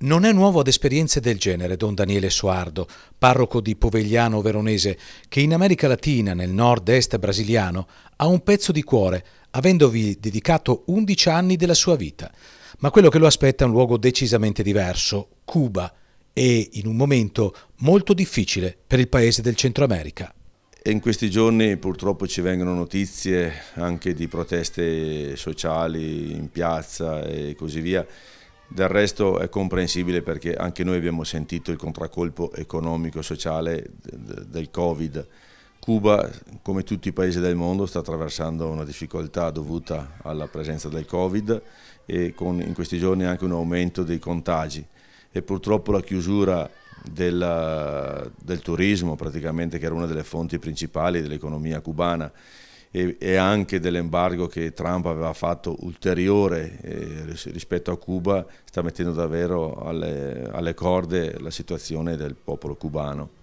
Non è nuovo ad esperienze del genere don Daniele Soardo, parroco di Povegliano Veronese, che in America Latina, nel nord-est brasiliano, ha un pezzo di cuore, avendovi dedicato 11 anni della sua vita. Ma quello che lo aspetta è un luogo decisamente diverso, Cuba, e in un momento molto difficile per il paese del Centro America. In questi giorni purtroppo ci vengono notizie anche di proteste sociali in piazza e così via del resto è comprensibile perché anche noi abbiamo sentito il contraccolpo economico-sociale e del Covid. Cuba, come tutti i paesi del mondo, sta attraversando una difficoltà dovuta alla presenza del Covid e con in questi giorni anche un aumento dei contagi e purtroppo la chiusura della, del turismo, praticamente che era una delle fonti principali dell'economia cubana e, e anche dell'embargo che Trump aveva fatto ulteriore eh, rispetto a Cuba sta mettendo davvero alle, alle corde la situazione del popolo cubano.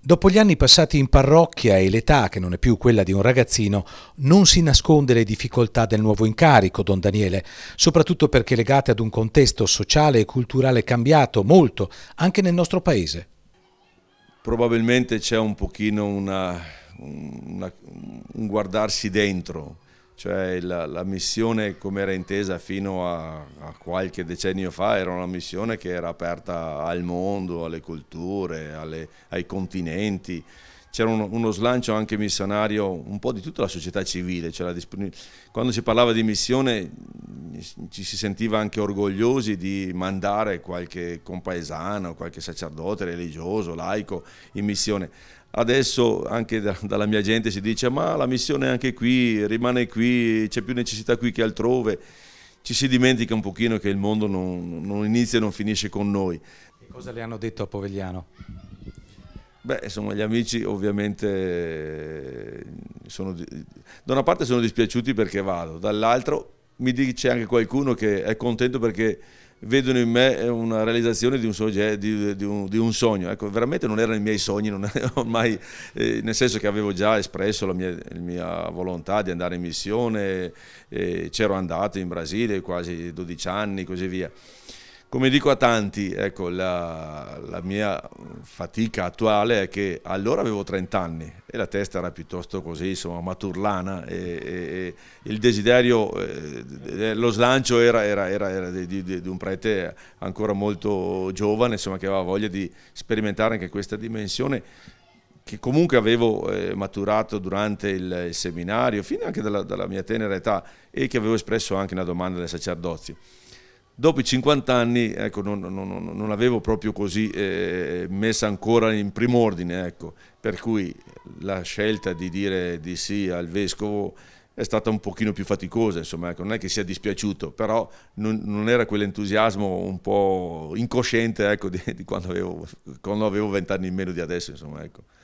Dopo gli anni passati in parrocchia e l'età, che non è più quella di un ragazzino, non si nasconde le difficoltà del nuovo incarico, don Daniele, soprattutto perché legate ad un contesto sociale e culturale cambiato molto, anche nel nostro paese. Probabilmente c'è un pochino una, una, un guardarsi dentro, cioè la, la missione come era intesa fino a, a, qualche decennio fa era una missione che era aperta al mondo, alle culture, alle, ai continenti, c'era uno, uno, slancio anche missionario un po' di tutta la società civile, cioè la, quando si parlava di missione ci si sentiva anche orgogliosi di mandare qualche compaesano, qualche sacerdote religioso, laico in missione. Adesso anche da, dalla mia gente si dice ma la missione è anche qui, rimane qui, c'è più necessità qui che altrove. Ci si dimentica un pochino che il mondo non, non inizia e non finisce con noi. E cosa le hanno detto a Povegliano? Beh, insomma, gli amici ovviamente eh, sono, da una parte sono dispiaciuti perché vado, dall'altro mi dice anche qualcuno che è contento perché vedono in me una realizzazione di un, soggetto, eh, di, di, un, di un sogno. Ecco, veramente non erano i miei sogni, ormai, eh, nel senso che avevo già espresso la mia, la mia volontà di andare in missione, eh, c'ero andato in Brasile quasi 12 anni e così via come dico a tanti, ecco, la, la, mia fatica attuale è che allora avevo 30 anni e la testa era piuttosto così, insomma, maturlana e, e, e il desiderio, eh, eh, lo slancio era, era, era, era di, di, di, un prete ancora molto giovane, insomma, che aveva voglia di sperimentare anche questa dimensione che comunque avevo eh, maturato durante il, il seminario, fino anche dalla, dalla mia tenera età e che avevo espresso anche una domanda del sacerdozio. Dopo i 50 anni ecco, non, non, non, avevo proprio così eh, messa ancora in prim'ordine, ecco. per cui la scelta di dire di sì al vescovo è stata un pochino più faticosa, insomma, ecco, non è che sia dispiaciuto, però non, non era quell'entusiasmo un po' incosciente ecco, di, di, quando avevo vent'anni in meno di adesso. Insomma, ecco.